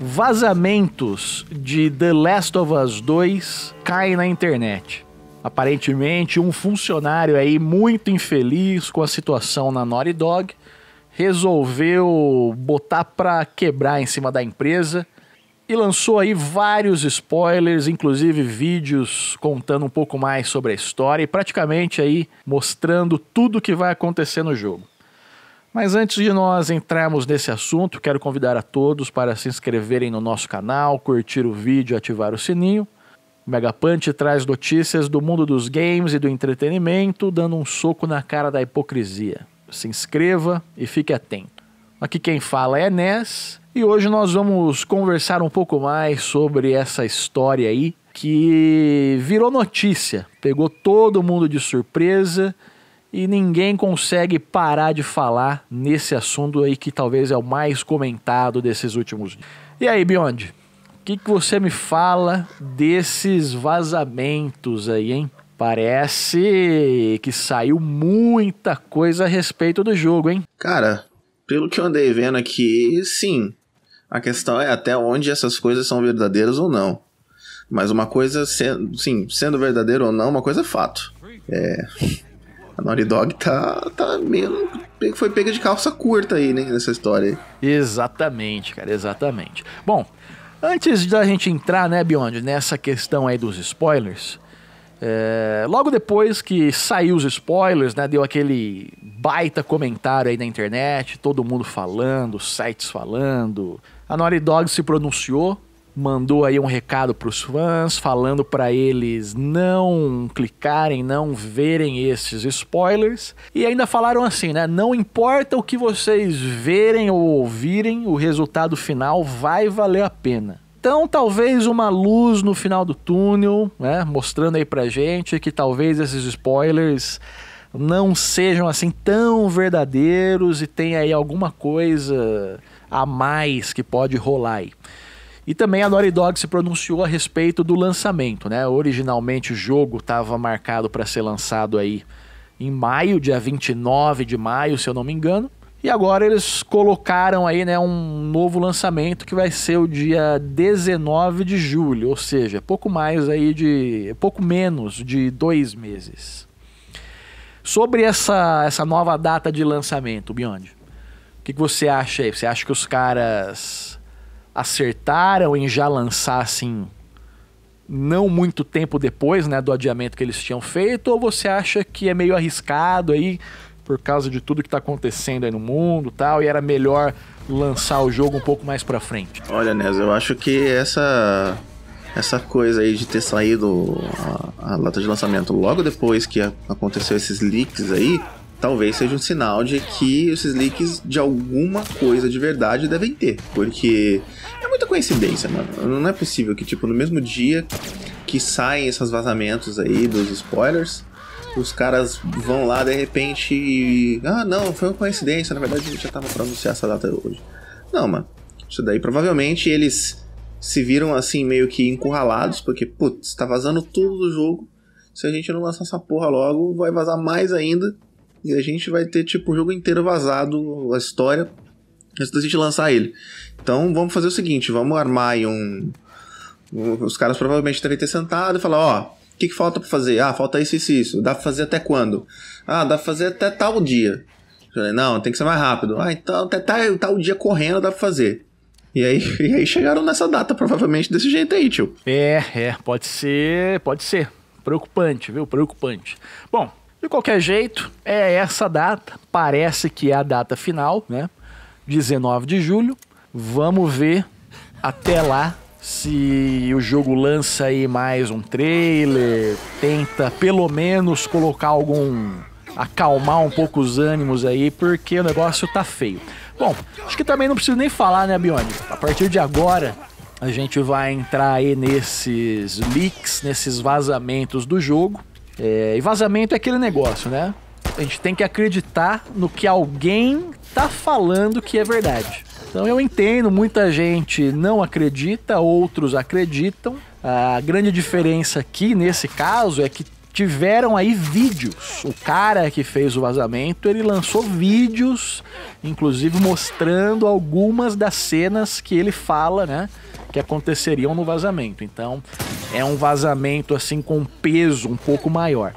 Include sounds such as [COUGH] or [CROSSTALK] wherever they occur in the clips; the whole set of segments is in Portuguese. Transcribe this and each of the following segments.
Vazamentos de The Last of Us 2 caem na internet. Aparentemente, um funcionário aí muito infeliz com a situação na Naughty Dog resolveu botar para quebrar em cima da empresa e lançou aí vários spoilers, inclusive vídeos contando um pouco mais sobre a história e praticamente aí mostrando tudo o que vai acontecer no jogo. Mas antes de nós entrarmos nesse assunto, quero convidar a todos para se inscreverem no nosso canal, curtir o vídeo e ativar o sininho. O Megapante traz notícias do mundo dos games e do entretenimento, dando um soco na cara da hipocrisia. Se inscreva e fique atento. Aqui quem fala é Ness e hoje nós vamos conversar um pouco mais sobre essa história aí que virou notícia, pegou todo mundo de surpresa e ninguém consegue parar de falar nesse assunto aí que talvez é o mais comentado desses últimos dias. E aí, Beyond, o que, que você me fala desses vazamentos aí, hein? Parece que saiu muita coisa a respeito do jogo, hein? Cara, pelo que eu andei vendo aqui, sim. A questão é até onde essas coisas são verdadeiras ou não. Mas uma coisa, sim, sendo verdadeiro ou não, uma coisa é fato. É, a Naughty Dog tá, tá meio. Foi pega de calça curta aí, né? Nessa história aí. Exatamente, cara, exatamente. Bom, antes da gente entrar, né, Beyond, nessa questão aí dos spoilers, é, logo depois que saiu os spoilers, né, deu aquele baita comentário aí na internet, todo mundo falando, sites falando. A Naughty Dog se pronunciou, mandou aí um recado para os fãs, falando para eles não clicarem, não verem esses spoilers. E ainda falaram assim, né, não importa o que vocês verem ou ouvirem, o resultado final vai valer a pena. Então, talvez uma luz no final do túnel, né? Mostrando aí pra gente que talvez esses spoilers não sejam assim tão verdadeiros e tem aí alguma coisa a mais que pode rolar aí. E também a Naughty Dog se pronunciou a respeito do lançamento, né? Originalmente o jogo estava marcado para ser lançado aí em maio, dia 29 de maio, se eu não me engano. E agora eles colocaram aí né, um novo lançamento que vai ser o dia 19 de julho, ou seja, pouco mais aí de. pouco menos de dois meses. Sobre essa, essa nova data de lançamento, Beyond, o que, que você acha aí? Você acha que os caras acertaram em já lançar assim não muito tempo depois, né, do adiamento que eles tinham feito, ou você acha que é meio arriscado aí por causa de tudo que tá acontecendo aí no mundo tal, e era melhor lançar o jogo um pouco mais pra frente. Olha, Nes, eu acho que essa essa coisa aí de ter saído a, a de lançamento logo depois que a, aconteceu esses leaks aí, talvez seja um sinal de que esses leaks de alguma coisa de verdade devem ter, porque é muita coincidência, mano. Não é possível que tipo no mesmo dia que saem esses vazamentos aí dos spoilers, os caras vão lá de repente e. Ah, não, foi uma coincidência, na verdade a gente já tava pra anunciar essa data hoje. Não, mano. Isso daí provavelmente eles se viram assim meio que encurralados, porque, putz, tá vazando tudo do jogo. Se a gente não lançar essa porra logo, vai vazar mais ainda. E a gente vai ter, tipo, o jogo inteiro vazado, a história, antes da gente lançar ele. Então vamos fazer o seguinte: vamos armar aí um. Os caras provavelmente devem ter sentado e falar: ó, o que, que falta para fazer? Ah, falta isso, isso, isso. Dá para fazer até quando? Ah, dá para fazer até tal dia. Falei, não, tem que ser mais rápido. Ah, então até tal, tal dia correndo dá para fazer. E aí, [LAUGHS] e aí chegaram nessa data, provavelmente desse jeito aí, tio. É, é, pode ser, pode ser. Preocupante, viu? Preocupante. Bom, de qualquer jeito, é essa data. Parece que é a data final, né? 19 de julho. Vamos ver até lá se o jogo lança aí mais um trailer, tenta pelo menos colocar algum. acalmar um pouco os ânimos aí, porque o negócio tá feio. Bom, acho que também não preciso nem falar, né, Bione? A partir de agora, a gente vai entrar aí nesses leaks, nesses vazamentos do jogo. É, e vazamento é aquele negócio, né? A gente tem que acreditar no que alguém tá falando que é verdade. Então eu entendo, muita gente não acredita, outros acreditam. A grande diferença aqui nesse caso é que tiveram aí vídeos. O cara que fez o vazamento, ele lançou vídeos, inclusive mostrando algumas das cenas que ele fala, né, que aconteceriam no vazamento. Então, é um vazamento assim com peso um pouco maior.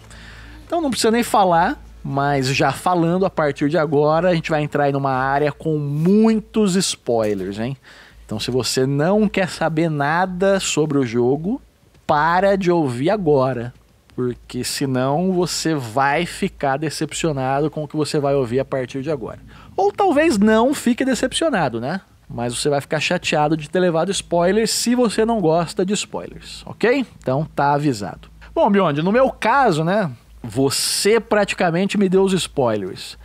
Então não precisa nem falar mas já falando, a partir de agora, a gente vai entrar em uma área com muitos spoilers, hein? Então, se você não quer saber nada sobre o jogo, para de ouvir agora, porque senão você vai ficar decepcionado com o que você vai ouvir a partir de agora. Ou talvez não fique decepcionado, né? Mas você vai ficar chateado de ter levado spoilers se você não gosta de spoilers, ok? Então tá avisado. Bom, Beyond, no meu caso, né? Você praticamente me deu os spoilers.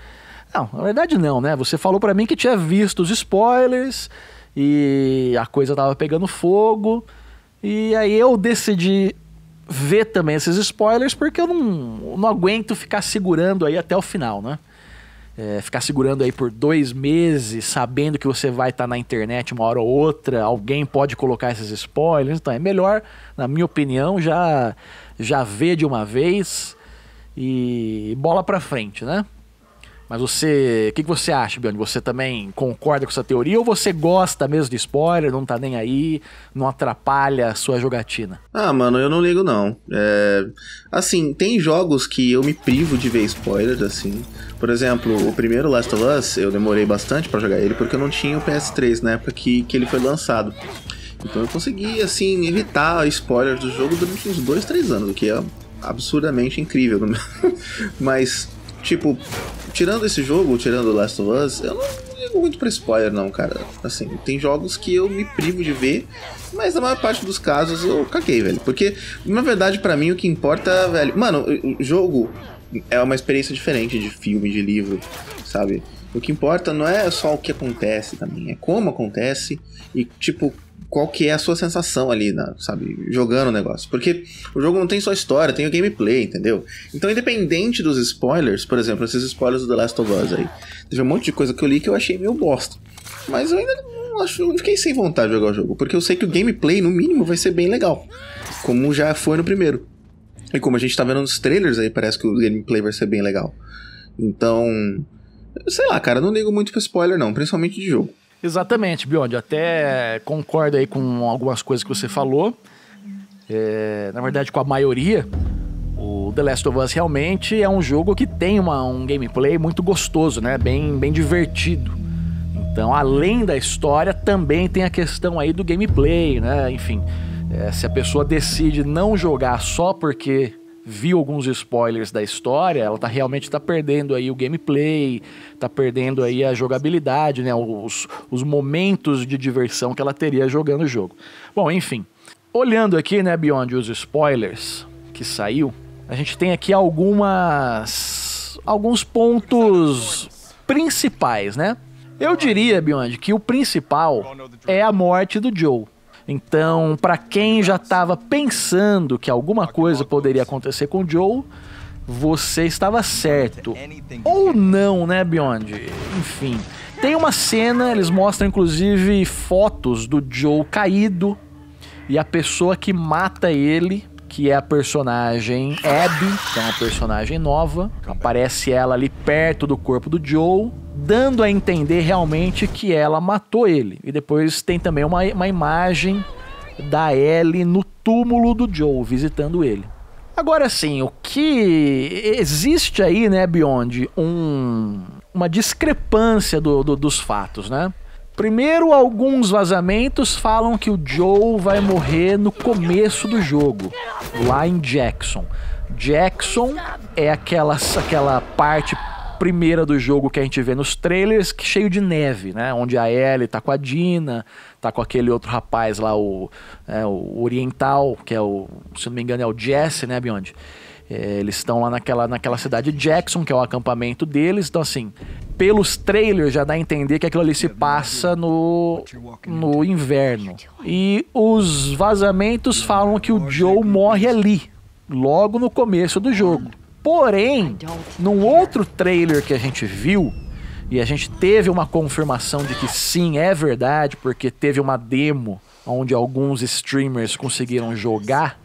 Não, na verdade não, né? Você falou para mim que tinha visto os spoilers e a coisa tava pegando fogo. E aí eu decidi ver também esses spoilers porque eu não, não aguento ficar segurando aí até o final, né? É, ficar segurando aí por dois meses, sabendo que você vai estar tá na internet uma hora ou outra, alguém pode colocar esses spoilers. Então é melhor, na minha opinião, já, já ver de uma vez e bola para frente, né? Mas você, o que, que você acha, Bione? Você também concorda com essa teoria ou você gosta mesmo de spoiler, não tá nem aí, não atrapalha a sua jogatina? Ah, mano, eu não ligo não. É... Assim, tem jogos que eu me privo de ver spoilers, assim. Por exemplo, o primeiro Last of Us, eu demorei bastante para jogar ele porque eu não tinha o PS3 na época que, que ele foi lançado. Então eu consegui, assim, evitar spoilers do jogo durante uns dois, três anos, o que é absurdamente incrível. [LAUGHS] Mas, tipo, tirando esse jogo, tirando Last of Us, eu não ligo muito pra spoiler, não, cara. Assim, tem jogos que eu me privo de ver, mas na maior parte dos casos eu caguei, velho. Porque, na verdade, para mim o que importa, velho. Mano, o jogo é uma experiência diferente de filme, de livro, sabe? O que importa não é só o que acontece também, é como acontece e, tipo, qual que é a sua sensação ali, na, sabe, jogando o negócio. Porque o jogo não tem só história, tem o gameplay, entendeu? Então, independente dos spoilers, por exemplo, esses spoilers do The Last of Us aí, teve um monte de coisa que eu li que eu achei meio bosta. Mas eu ainda não acho, fiquei sem vontade de jogar o jogo, porque eu sei que o gameplay, no mínimo, vai ser bem legal. Como já foi no primeiro. E como a gente tá vendo nos trailers aí, parece que o gameplay vai ser bem legal. Então, sei lá, cara, não ligo muito pra spoiler não, principalmente de jogo. Exatamente, Biondi. Até concordo aí com algumas coisas que você falou. É, na verdade, com a maioria. O The Last of Us realmente é um jogo que tem uma, um gameplay muito gostoso, né? Bem, bem divertido. Então, além da história, também tem a questão aí do gameplay, né? Enfim, é, se a pessoa decide não jogar só porque viu alguns spoilers da história, ela tá realmente tá perdendo aí o gameplay, tá perdendo aí a jogabilidade, né, os, os momentos de diversão que ela teria jogando o jogo. Bom, enfim, olhando aqui, né, Beyond os spoilers que saiu, a gente tem aqui algumas alguns pontos principais, né? Eu diria, Beyond, que o principal é a morte do Joe. Então, para quem já estava pensando que alguma coisa poderia acontecer com o Joe, você estava certo. É Ou não, né, Beyond? Enfim. Tem uma cena, eles mostram inclusive fotos do Joe caído e a pessoa que mata ele, que é a personagem Abby, que é uma personagem nova. Aparece ela ali perto do corpo do Joe dando a entender realmente que ela matou ele. E depois tem também uma, uma imagem da Ellie no túmulo do Joe, visitando ele. Agora sim, o que existe aí, né, Beyond, um, uma discrepância do, do, dos fatos, né? Primeiro, alguns vazamentos falam que o Joe vai morrer no começo do jogo, lá em Jackson. Jackson é aquela, aquela parte primeira do jogo que a gente vê nos trailers, que cheio de neve, né? Onde a Ellie tá com a Dina, tá com aquele outro rapaz lá, o, é, o oriental, que é o, se não me engano, é o Jesse, né, Beyond? É, eles estão lá naquela, naquela cidade de Jackson, que é o acampamento deles. Então, assim, pelos trailers já dá a entender que aquilo ali se passa no, no inverno. E os vazamentos falam que o Joe morre ali, logo no começo do jogo. Porém, num outro trailer que a gente viu, e a gente teve uma confirmação de que sim, é verdade, porque teve uma demo onde alguns streamers conseguiram jogar.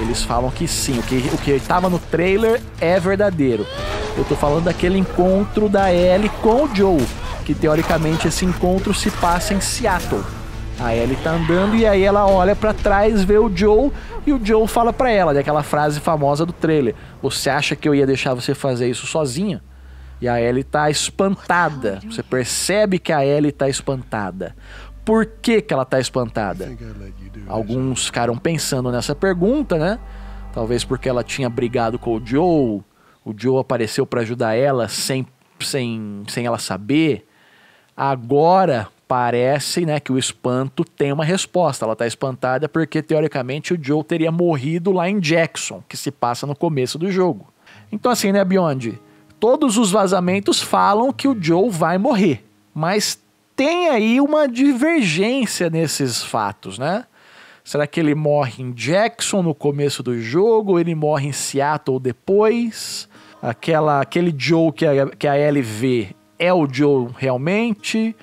Eles falam que sim, o que o que estava no trailer é verdadeiro. Eu tô falando daquele encontro da Ellie com o Joe, que teoricamente esse encontro se passa em Seattle. A Ellie tá andando e aí ela olha para trás, vê o Joe e o Joe fala para ela, daquela frase famosa do trailer: "Você acha que eu ia deixar você fazer isso sozinha?" E a Ellie tá espantada. Você percebe que a Ellie tá espantada. Por que que ela tá espantada? Alguns ficaram pensando nessa pergunta, né? Talvez porque ela tinha brigado com o Joe, o Joe apareceu para ajudar ela sem sem sem ela saber. Agora parece né, que o espanto tem uma resposta. Ela está espantada porque, teoricamente, o Joe teria morrido lá em Jackson, que se passa no começo do jogo. Então, assim, né, Beyond? Todos os vazamentos falam que o Joe vai morrer, mas tem aí uma divergência nesses fatos, né? Será que ele morre em Jackson no começo do jogo? Ele morre em Seattle depois? Aquela, aquele Joe que a, que a vê é o Joe realmente?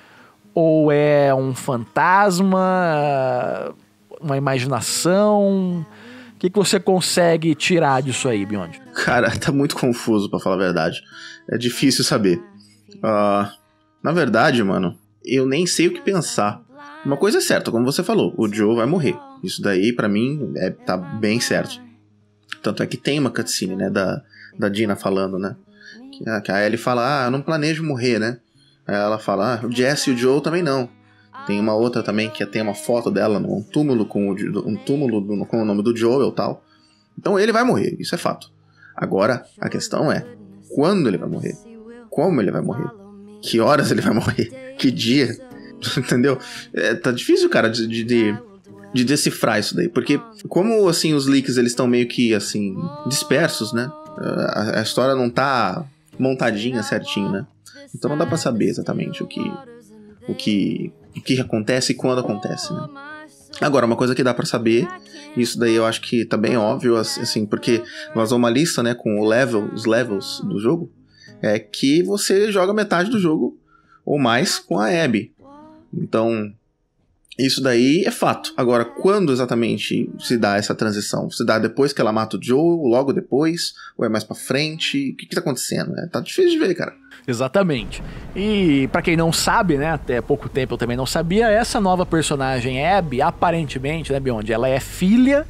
Ou é um fantasma? Uma imaginação? O que, que você consegue tirar disso aí, Beyond? Cara, tá muito confuso, para falar a verdade. É difícil saber. Uh, na verdade, mano, eu nem sei o que pensar. Uma coisa é certa, como você falou, o Joe vai morrer. Isso daí, para mim, é, tá bem certo. Tanto é que tem uma cutscene, né, da, da Dina falando, né? Que a, que Ellie fala, ah, eu não planejo morrer, né? Ela fala, ah, o Jesse e o Joe também não. Tem uma outra também que tem uma foto dela num túmulo com o, um túmulo com o nome do Joel e tal. Então ele vai morrer, isso é fato. Agora, a questão é quando ele vai morrer? Como ele vai morrer? Que horas ele vai morrer? [LAUGHS] Que dia? [LAUGHS] Entendeu? É, tá difícil, cara, de, de, de, decifrar isso daí. Porque como, assim, os leaks, eles estão meio que, assim, dispersos, né? Ah, a, a história não tá montadinha certinho, né? Então não dá para saber exatamente o que, o que, o que acontece e quando acontece, né? Agora, uma coisa que dá para saber, isso daí eu acho que tá bem óbvio, assim, porque vazou uma lista, né, com o level, os levels do jogo, é que você joga metade do jogo ou mais com a Abby. Então, isso daí é fato. Agora, quando exatamente se dá essa transição? Se dá depois que ela mata o Joe, logo depois? Ou é mais pra frente? O que, que tá acontecendo? É, tá difícil de ver, cara. Exatamente. E para quem não sabe, né, até pouco tempo eu também não sabia, essa nova personagem Abby, aparentemente, né, Beyond, ela é filha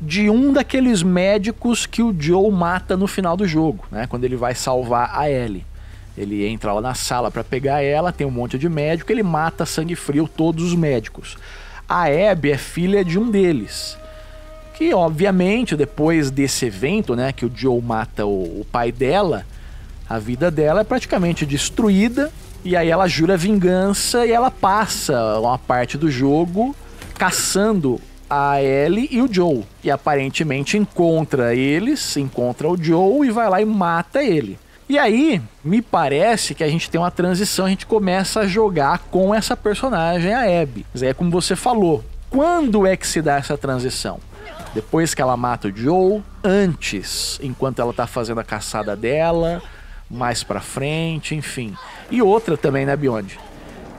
de um daqueles médicos que o Joe mata no final do jogo, né, quando ele vai salvar a Ellie. Ele entra lá na sala para pegar ela, tem um monte de médico, ele mata sangue frio todos os médicos. A Abby é filha de um deles. Que obviamente, depois desse evento, né, que o Joe mata o, o pai dela, a vida dela é praticamente destruída. E aí ela jura vingança e ela passa uma parte do jogo caçando a Ellie e o Joe. E aparentemente encontra eles, encontra o Joe e vai lá e mata ele. E aí, me parece que a gente tem uma transição, a gente começa a jogar com essa personagem, a Abby. É como você falou, quando é que se dá essa transição? Depois que ela mata o Joe, antes, enquanto ela tá fazendo a caçada dela, mais pra frente, enfim. E outra também, né, Beyond?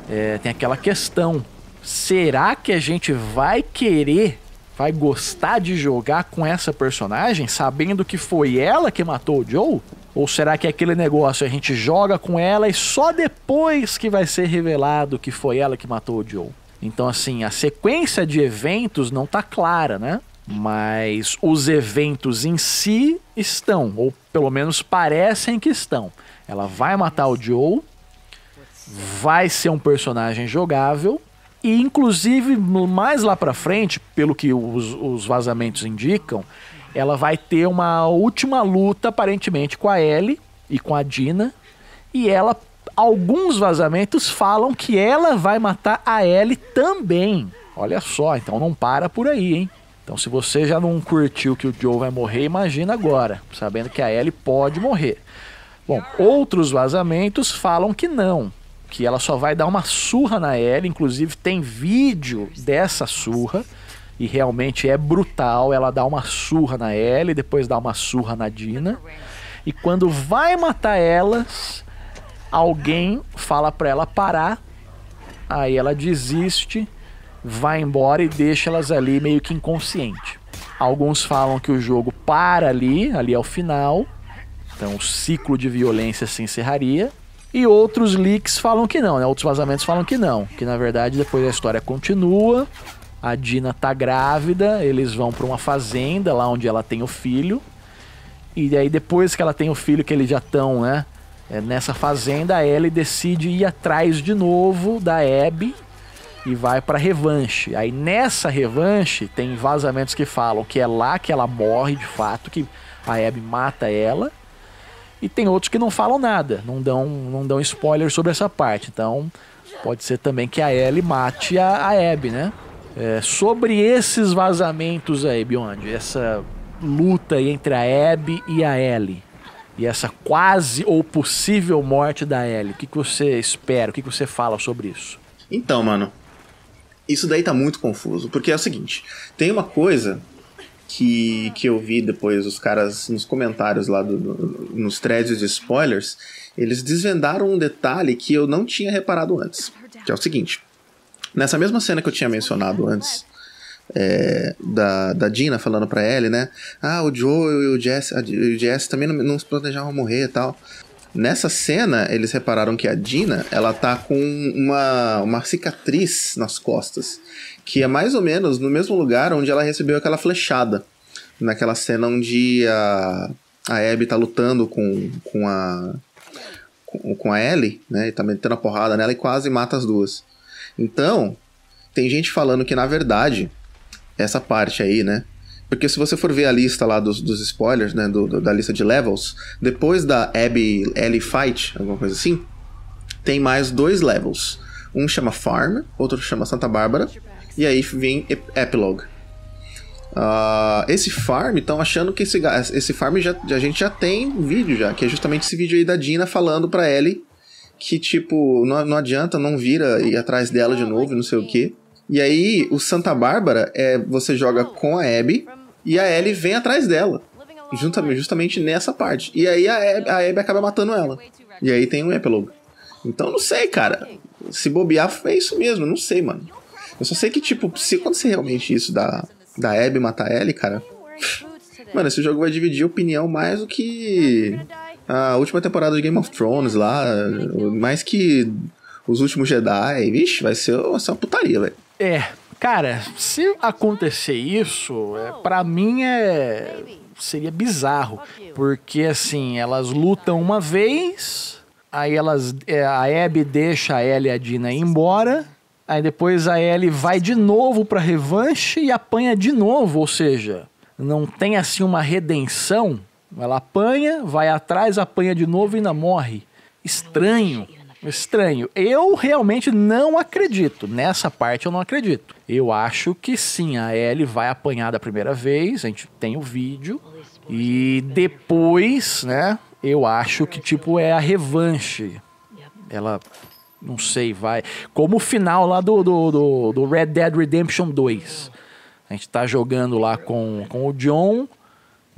É, tem aquela questão: será que a gente vai querer, vai gostar de jogar com essa personagem, sabendo que foi ela que matou o Joe? Ou será que é aquele negócio a gente joga com ela e só depois que vai ser revelado que foi ela que matou o Joe? Então, assim, a sequência de eventos não tá clara, né? Mas os eventos em si estão, ou pelo menos parecem que estão. Ela vai matar o Joe, vai ser um personagem jogável, e inclusive mais lá pra frente, pelo que os, os vazamentos indicam, ela vai ter uma última luta, aparentemente, com a Ellie e com a Dina. E ela, alguns vazamentos falam que ela vai matar a Ellie também. Olha só, então não para por aí, hein? Então se você já não curtiu que o Joe vai morrer, imagina agora, sabendo que a Ellie pode morrer. Bom, outros vazamentos falam que não, que ela só vai dar uma surra na Ellie, inclusive tem vídeo dessa surra e realmente é brutal. Ela dá uma surra na Ellie, depois dá uma surra na Dina. E quando vai matar elas, alguém fala pra ela parar. Aí ela desiste, vai embora e deixa elas ali meio que inconsciente. Alguns falam que o jogo para ali, ali é o final. Então o ciclo de violência se encerraria. E outros leaks falam que não, né? Outros vazamentos falam que não. Que na verdade depois a história continua a Dina tá grávida, eles vão para uma fazenda lá onde ela tem o filho. E aí depois que ela tem o filho, que eles já estão, né? É, nessa fazenda, a Ellie decide ir atrás de novo da Abby e vai para revanche. Aí nessa revanche tem vazamentos que falam que é lá que ela morre de fato, que a Abby mata ela. E tem outros que não falam nada, não dão, não dão spoiler sobre essa parte. Então pode ser também que a Ellie mate a, a Abby, né? É, sobre esses vazamentos aí, Biondi, essa luta entre a Abby e a Ellie, e essa quase ou possível morte da Ellie, o que, que você espera, o que, que você fala sobre isso? Então, mano, isso daí tá muito confuso, porque é o seguinte, tem uma coisa que, que eu vi depois os caras nos comentários lá do, do, nos threads de spoilers, eles desvendaram um detalhe que eu não tinha reparado antes, que é o seguinte Nessa mesma cena que eu tinha mencionado antes, é, da, da Dina falando para ele, né? Ah, o Joe e o Jesse, o Jesse também não, não se planejavam morrer e tal. Nessa cena, eles repararam que a Dina, ela tá com uma, uma cicatriz nas costas, que é mais ou menos no mesmo lugar onde ela recebeu aquela flechada. Naquela cena onde a, a Abby tá lutando com, com a com, com a Ellie, né? E tá metendo a porrada nela e quase mata as duas. Então, tem gente falando que, na verdade, essa parte aí, né? Porque se você for ver a lista lá dos, dos spoilers, né? Do, do, da lista de levels, depois da Abby Ellie Fight, alguma coisa assim, tem mais dois levels. Um chama Farm, outro chama Santa Bárbara, e aí vem Ep Epilogue. Uh, esse farm, estão achando que esse, esse farm já, a gente já tem vídeo já, que é justamente esse vídeo aí da Dina falando pra Ellie que, tipo, não, não adianta, não vira ir atrás dela de novo, não sei o quê. E aí, o Santa Bárbara é você joga com a Abby e a Ellie vem atrás dela. Justamente, justamente nessa parte. E aí a Abby, a Abby acaba matando ela. E aí tem um epilogue. Então não sei, cara. Se bobear, é isso mesmo, não sei, mano. Eu só sei que, tipo, se acontecer realmente isso da, da Abby matar a Ellie, cara. Mano, esse jogo vai dividir opinião mais do que a última temporada de Game of Thrones lá, mais que os últimos Jedi, vixe, vai ser, uma putaria, velho. É, cara, se acontecer isso, é, para mim é seria bizarro, porque assim, elas lutam uma vez, aí elas é, a Abby deixa a Ellie e a Dina ir embora, aí depois a Ellie vai de novo para revanche e apanha de novo, ou seja, não tem assim uma redenção ela apanha, vai atrás, apanha de novo e ainda morre. Estranho. Estranho. Eu realmente não acredito. Nessa parte eu não acredito. Eu acho que sim, a Ellie vai apanhar da primeira vez, a gente tem o vídeo. E depois, né? Eu acho que, tipo, é a revanche. Ela. Não sei, vai. Como o final lá do, do, do, do Red Dead Redemption 2. A gente tá jogando lá com, com o John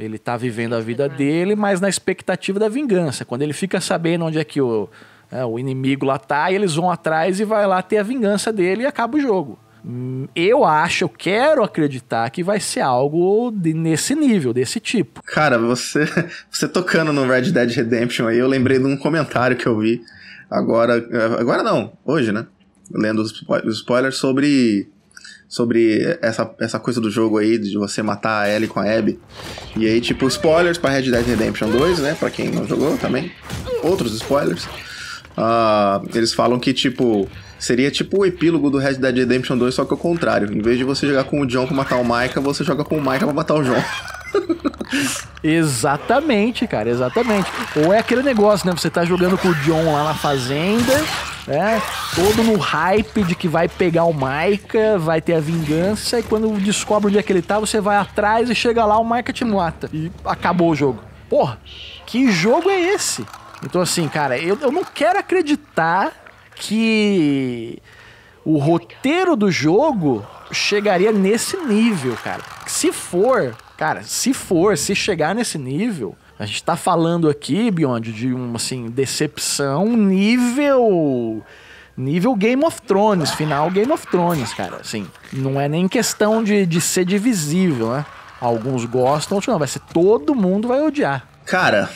ele está vivendo a é vida dele, mas na expectativa da vingança. Quando ele fica sabendo onde é que o, é, o inimigo lá tá, eles vão atrás e vai lá ter a vingança dele e acaba o jogo. Hum, eu acho, eu quero acreditar que vai ser algo de, nesse nível, desse tipo. Cara, você, [LAUGHS] você tocando no Red Dead Redemption aí, eu lembrei de um comentário que eu vi agora. Eh, agora não, hoje, né? Lendo os spoilers sobre sobre essa, essa coisa do jogo aí, de você matar a Ellie com a Abby. E aí, tipo, spoilers para Red Dead Redemption 2, né? Pra quem não jogou também. Outros spoilers. Uh, eles falam que, tipo, seria tipo o epílogo do Red Dead Redemption 2, só que o contrário. Em vez de você jogar com o John pra matar o Micah, você joga com o Micah pra matar o John. [LAUGHS] [LAUGHS] exatamente, cara, exatamente. Ou é aquele negócio, né? Você tá jogando com o John lá na fazenda, né? Todo no hype de que vai pegar o Maica, vai ter a vingança, e quando descobre onde é que ele tá, você vai atrás e chega lá, o Maica te mata. E acabou o jogo. Porra, que jogo é esse? Então, assim, cara, eu, eu não quero acreditar que o roteiro do jogo chegaria nesse nível, cara. Se for, Cara, se for, se chegar nesse nível, a gente tá falando aqui, Beyond, de uma assim, decepção nível. Nível Game of Thrones, final Game of Thrones, cara. Assim, não é nem questão de, de ser divisível, né? Alguns gostam, outros não. Vai ser todo mundo vai odiar. Cara,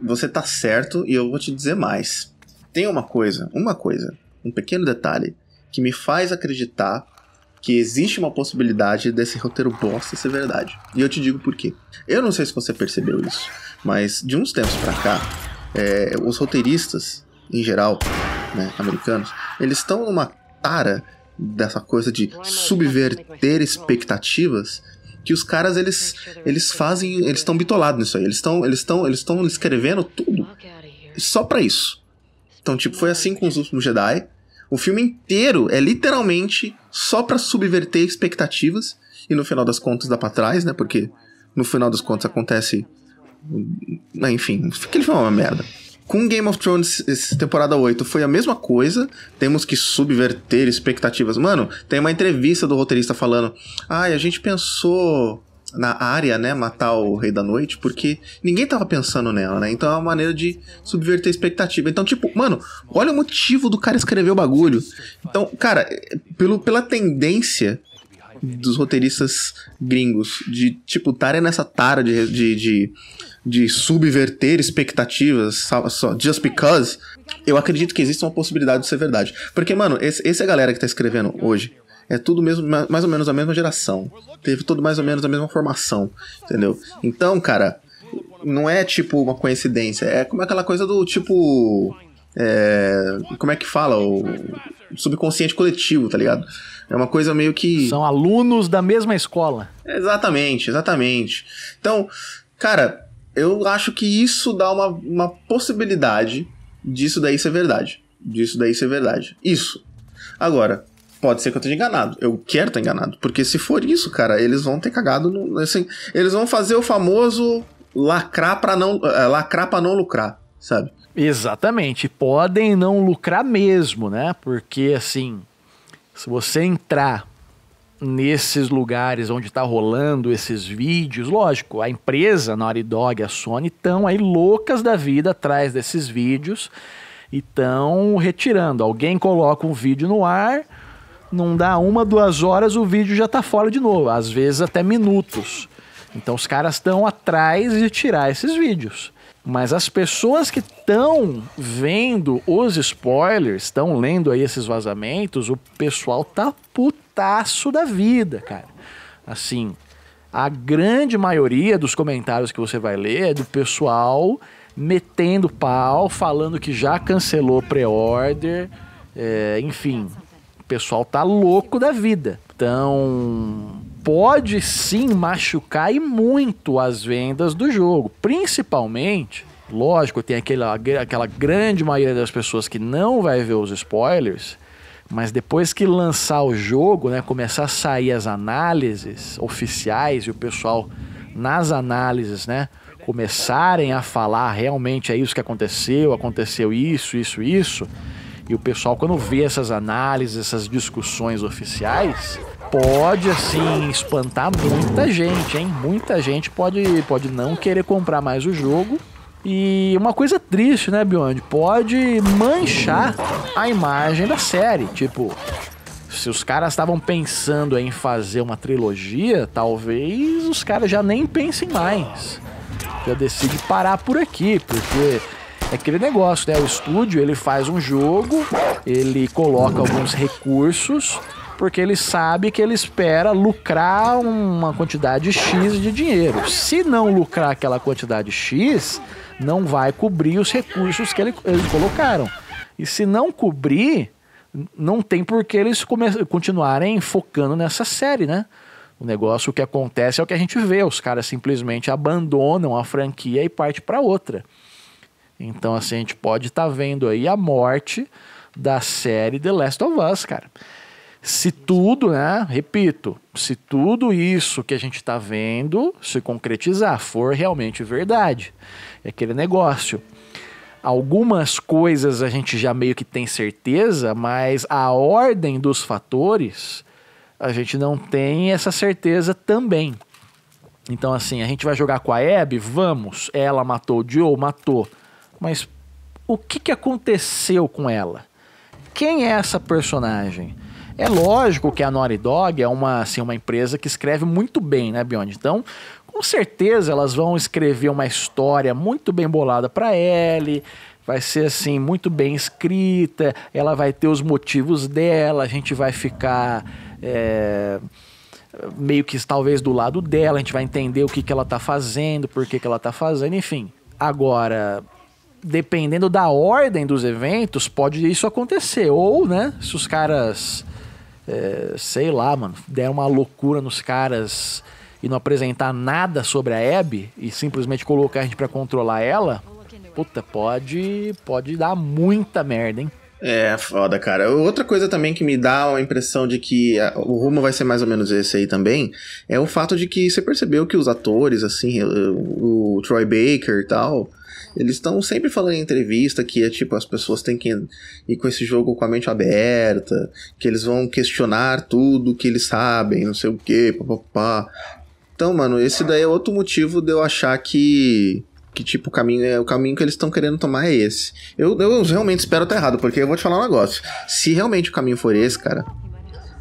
você tá certo e eu vou te dizer mais. Tem uma coisa, uma coisa, um pequeno detalhe que me faz acreditar que existe uma possibilidade desse roteiro bosta ser verdade. E eu te digo por quê. Eu não sei se você percebeu isso, mas de uns tempos para cá, é, os roteiristas, em geral, né, americanos, eles estão numa tara dessa coisa de subverter expectativas que os caras eles eles fazem eles estão bitolados nisso aí eles estão eles estão eles estão escrevendo tudo só para isso então tipo foi assim com os últimos Jedi o filme inteiro é literalmente só para subverter expectativas e no final das contas dá pra trás, né? Porque no final das contas acontece. Né, enfim, aquele filme é uma merda. Com Game of Thrones temporada 8 foi a mesma coisa. Temos que subverter expectativas. Mano, tem uma entrevista do roteirista falando: Ai, a gente pensou na área, né, matar o Rei da Noite, porque ninguém tava pensando nela, né? Então é uma maneira de subverter a expectativa. Então, tipo, mano, olha o motivo do cara escrever o bagulho. Então, cara, pelo, pela tendência dos roteiristas gringos de, tipo, estarem nessa tara de, de, de, de subverter expectativas só, just because, eu acredito que existe uma possibilidade de ser verdade. Porque, mano, esse, esse é a galera que tá escrevendo hoje é tudo mesmo, mais ou menos a mesma geração. Teve tudo mais ou menos a mesma formação, entendeu? Então, cara, não é tipo uma coincidência, é como aquela coisa do tipo. É, como é que fala? O subconsciente coletivo, tá ligado? É uma coisa meio que. São alunos da mesma escola. Exatamente, exatamente. Então, cara, eu acho que isso dá uma, uma possibilidade disso daí ser verdade. Disso daí ser verdade. Isso. Agora, Pode ser que eu esteja enganado. Eu quero estar enganado. Porque se for isso, cara, eles vão ter cagado no. Assim, eles vão fazer o famoso lacrar para não. É, lacrar para não lucrar, sabe? Exatamente. Podem não lucrar mesmo, né? Porque assim, se você entrar nesses lugares onde está rolando esses vídeos, lógico, a empresa, a Naughty Dog, a Sony, estão aí loucas da vida atrás desses vídeos e estão retirando. Alguém coloca um vídeo no ar, não dá uma, duas horas, o vídeo já tá fora de novo, às vezes até minutos. Então os caras estão atrás de tirar esses vídeos. Mas as pessoas que estão vendo os spoilers, estão lendo aí esses vazamentos, o pessoal tá putaço da vida, cara. Assim, a grande maioria dos comentários que você vai ler é do pessoal metendo pau, falando que já cancelou pré order é, enfim, pessoal tá louco da vida. Então, pode sim machucar e muito as vendas do jogo, principalmente Lógico, tem aquela, aquela grande maioria das pessoas que não vai ver os spoilers, mas depois que lançar o jogo, né, começar a sair as análises oficiais e o pessoal nas análises, né, começarem a falar realmente é isso que aconteceu, aconteceu isso, isso, isso e o pessoal, quando vê essas análises, essas discussões oficiais, pode assim espantar muita gente, hein? Muita gente pode, pode não querer comprar mais o jogo. E uma coisa triste, né, Beyond? Pode manchar a imagem da série. Tipo, se os caras estavam pensando em fazer uma trilogia, talvez os caras já nem pensem mais. Já decide parar por aqui, porque é aquele negócio, né? O estúdio ele faz um jogo, ele coloca alguns recursos, porque ele sabe que ele espera lucrar uma quantidade X de dinheiro. Se não lucrar aquela quantidade X, não vai cobrir os recursos que ele, eles colocaram. E se não cobrir, não tem por que eles continuarem focando nessa série, né? O negócio, que acontece é o que a gente vê: os caras simplesmente abandonam a franquia e parte para outra. Então, assim, a gente pode estar tá vendo aí a morte da série The Last of Us, cara. Se tudo, né? Repito, se tudo isso que a gente está vendo se concretizar, for realmente verdade, é aquele negócio. Algumas coisas a gente já meio que tem certeza, mas a ordem dos fatores a gente não tem essa certeza também. Então, assim, a gente vai jogar com a Abby? Vamos. Ela matou o Joe? Matou. Mas o que, que aconteceu com ela? Quem é essa personagem? É lógico que a Naughty Dog é uma, assim, uma empresa que escreve muito bem, né, Beyond? Então, com certeza elas vão escrever uma história muito bem bolada para ela. vai ser assim muito bem escrita, ela vai ter os motivos dela, a gente vai ficar é, meio que talvez do lado dela, a gente vai entender o que, que ela tá fazendo, por que, que ela tá fazendo, enfim. Agora, dependendo da ordem dos eventos, pode isso acontecer. Ou, né, se os caras. É, sei lá, mano, deram uma loucura nos caras e não apresentar nada sobre a Abby e simplesmente colocar a gente para controlar ela, puta, pode, pode dar muita merda, hein? É, foda, cara. Outra coisa também que me dá a impressão de que a, é, o rumo vai ser mais ou menos esse aí também, é o fato de que você percebeu que os atores, assim, o, o Troy Baker e tal, eles estão sempre falando em entrevista que é tipo, as pessoas têm que ir com esse jogo com a mente aberta, que eles vão questionar tudo que eles sabem, não sei o quê, papapá. Então, mano, esse daí é outro motivo de eu achar que que tipo, o caminho, é, o caminho que eles estão querendo tomar é esse. Eu, eu realmente espero estar tá errado, porque eu vou te falar um negócio. Se realmente o caminho for esse, cara,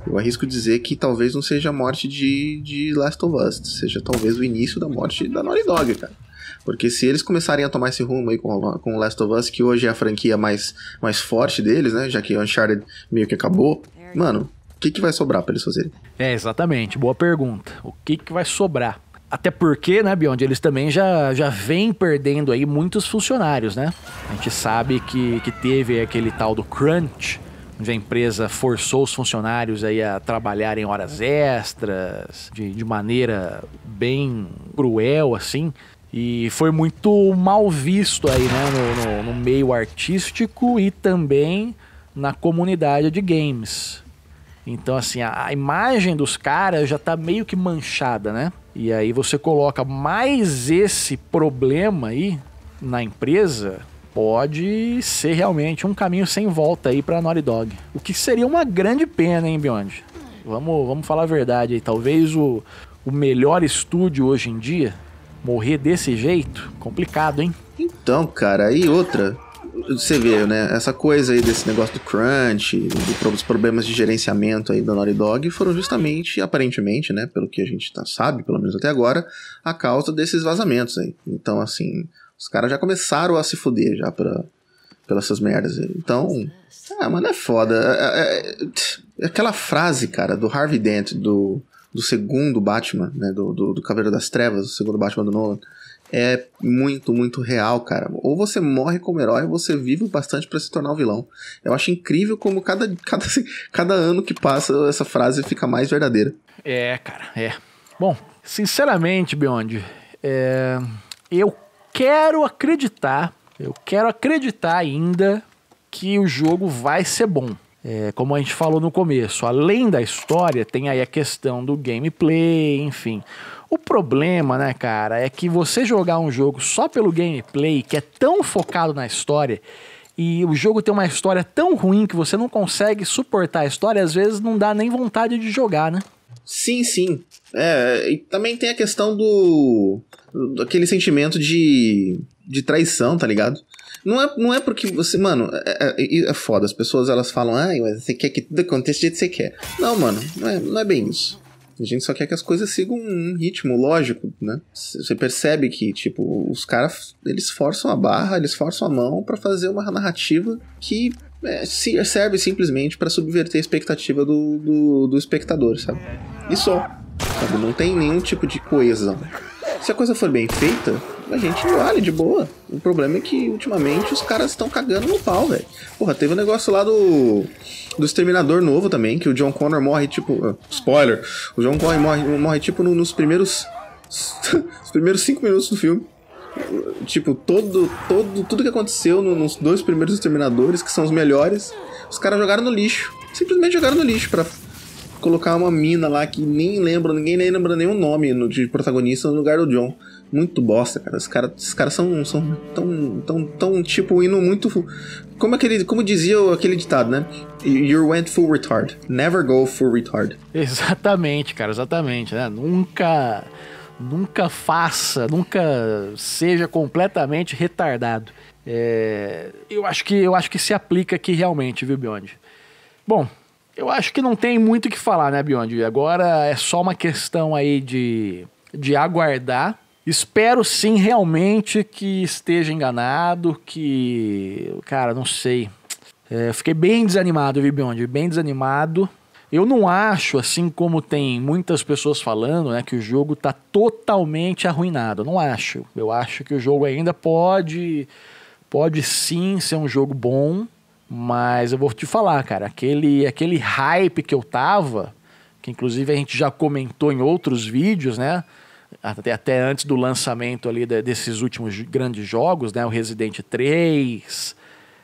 eu arrisco dizer que talvez não seja a morte de, de Last of Us, seja talvez o início da morte da Naughty Dog, cara. Porque se eles começarem a tomar esse rumo aí com, com Last of Us, que hoje é a franquia mais, mais forte deles, né? Já que Uncharted meio que acabou, mano, o que, que vai sobrar para eles fazerem? É, exatamente, boa pergunta. O que, que vai sobrar? Até porque, né, Beyond, eles também já, já vêm perdendo aí muitos funcionários, né? A gente sabe que, que teve aquele tal do crunch, onde a empresa forçou os funcionários aí a trabalhar em horas extras, de, de maneira bem cruel, assim. E foi muito mal visto aí, né, no, no, no meio artístico e também na comunidade de games. Então, assim, a, a imagem dos caras já tá meio que manchada, né? E aí você coloca mais esse problema aí na empresa, pode ser realmente um caminho sem volta aí para Naughty Dog. O que seria uma grande pena, hein, Beyond? Vamos, vamos falar a verdade aí. Talvez o, o melhor estúdio hoje em dia Morrer desse jeito? Complicado, hein? Então, cara, aí outra. Você vê, né? Essa coisa aí desse negócio do crunch, dos problemas de gerenciamento aí da Naughty Dog foram justamente, aparentemente, né? Pelo que a gente tá, sabe, pelo menos até agora, a causa desses vazamentos aí. Então, assim, os caras já começaram a se fuder já pra, pelas essas merdas. Então, ah, mano, é foda. É, é, é, é, aquela frase, cara, do Harvey Dent, do do segundo Batman, né, do, do, do Cavaleiro das Trevas, o segundo Batman do Nolan, é muito, muito real, cara. Ou você morre como herói, ou você vive bastante para se tornar um vilão. Eu acho incrível como cada, [LAUGHS] cada, cada ano que passa essa frase fica mais verdadeira. É, cara, é. Bom, sinceramente, Beyond, é... eu quero acreditar, eu quero acreditar ainda que o jogo vai ser bom. É, como a gente falou no começo, além da história, tem aí a questão do gameplay, enfim. O problema, né, cara, é que você jogar um jogo só pelo gameplay, que é tão focado na história, e o jogo tem uma história tão ruim que você não consegue suportar a história, às vezes não dá nem vontade de jogar, né? Sim, sim. É, e também tem a questão do. aquele sentimento de, de traição, tá ligado? Não é, não é porque você, mano, é, é, é, é foda. As pessoas elas falam, ah, você quer que tudo aconteça do jeito que você quer. Não, mano, não é, não é bem isso. A gente só quer que as coisas sigam um ritmo lógico, né? Você percebe que, tipo, os caras, eles forçam a barra, eles forçam a mão para fazer uma narrativa que é, serve simplesmente para subverter a expectativa do, do, do espectador, sabe? E só. Sabe? Não tem nenhum tipo de coesão. Se a coisa for bem feita, a gente vale de boa. O problema é que ultimamente os caras estão cagando no pau, velho. Porra, teve um negócio lá do. Do Exterminador novo também, que o John Connor morre tipo. Ah, spoiler! O John Connor morre, morre tipo no, nos primeiros. [LAUGHS] os primeiros cinco minutos do filme. Tipo, todo, todo, tudo que aconteceu no, nos dois primeiros Exterminadores, que são os melhores, os caras jogaram no lixo. Simplesmente jogaram no lixo pra colocar uma mina lá que nem lembra, ninguém nem lembra nenhum nome de protagonista no lugar do John. Muito bosta, cara. Os caras os cara são, são tão, tão, tão, tipo, indo muito. Como, aquele, como dizia aquele ditado, né? You went full retard. Never go full retard. [LAUGHS] Exatamente, cara, exatamente, né? Nunca. Nunca faça, nunca seja completamente retardado. É, eu acho que eu acho que se aplica aqui realmente, viu, Beyond? Bom, eu acho que não tem muito o que falar, né, Biondi? Agora é só uma questão aí de, de aguardar. Espero sim realmente que esteja enganado, que. Cara, não sei. É, fiquei bem desanimado, viu, Biondi? Bem desanimado. Eu não acho, assim como tem muitas pessoas falando, né, que o jogo está totalmente arruinado. não acho. Eu acho que o jogo ainda pode, pode sim ser um jogo bom. Mas eu vou te falar, cara, aquele, aquele hype que eu tava, que inclusive a gente já comentou em outros vídeos, né? Até, até antes do lançamento ali de, desses últimos grandes jogos, né? O Resident 3,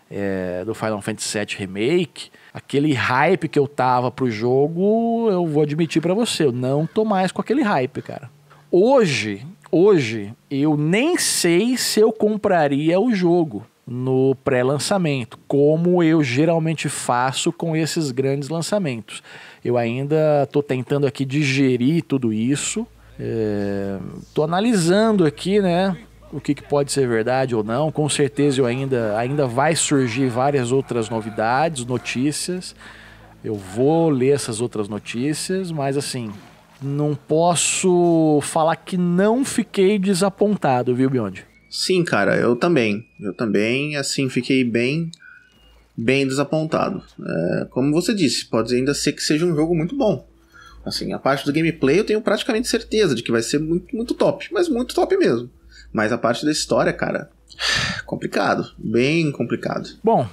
é, do Final Fantasy VII Remake. Aquele hype que eu tava pro jogo, eu vou admitir para você, eu não tô mais com aquele hype, cara. Hoje, hoje, eu nem sei se eu compraria o jogo no pré-lançamento, como eu geralmente faço com esses grandes lançamentos. Eu ainda estou tentando aqui digerir tudo isso, estou eh, é, analisando aqui, né? O que, que, pode ser verdade ou não. Com certeza eu ainda, ainda vai surgir várias outras novidades, notícias. Eu vou ler essas outras notícias, mas assim, não posso falar que não fiquei desapontado, viu, Biondi? Sim, cara, eu também. Eu também, assim, fiquei bem bem desapontado. É, como você disse, pode ainda ser que seja um jogo muito bom. Assim, a parte do gameplay eu tenho praticamente certeza de que vai ser muito, muito top, mas muito top mesmo. Mas a parte da história, cara, complicado, bem complicado. Bom,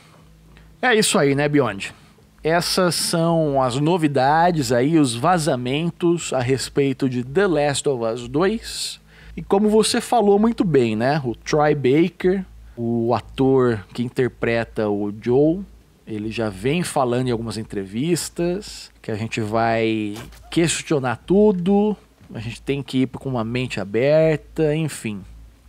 é isso aí, né, Beyond? Essas são as novidades aí, os vazamentos a respeito de The Last of Us 2. E como você falou muito bem, né? O Troy Baker, o ator que interpreta o Joe, ele já vem falando em algumas entrevistas que a gente vai questionar tudo, a gente tem que ir com uma mente aberta, enfim.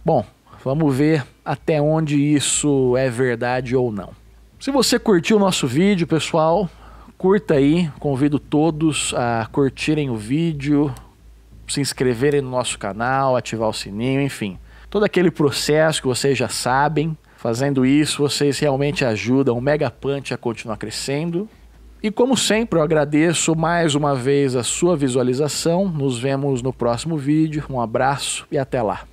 Bom, vamos ver até onde isso é verdade ou não. Se você curtiu o nosso vídeo, pessoal, curta aí, convido todos a curtirem o vídeo, se inscreverem no nosso canal, ativar o sininho, enfim. Todo aquele processo que vocês já sabem. Fazendo isso, vocês realmente ajudam o Mega Punch a continuar crescendo. E como sempre, eu agradeço mais uma vez a sua visualização. Nos vemos no próximo vídeo. Um abraço e até lá.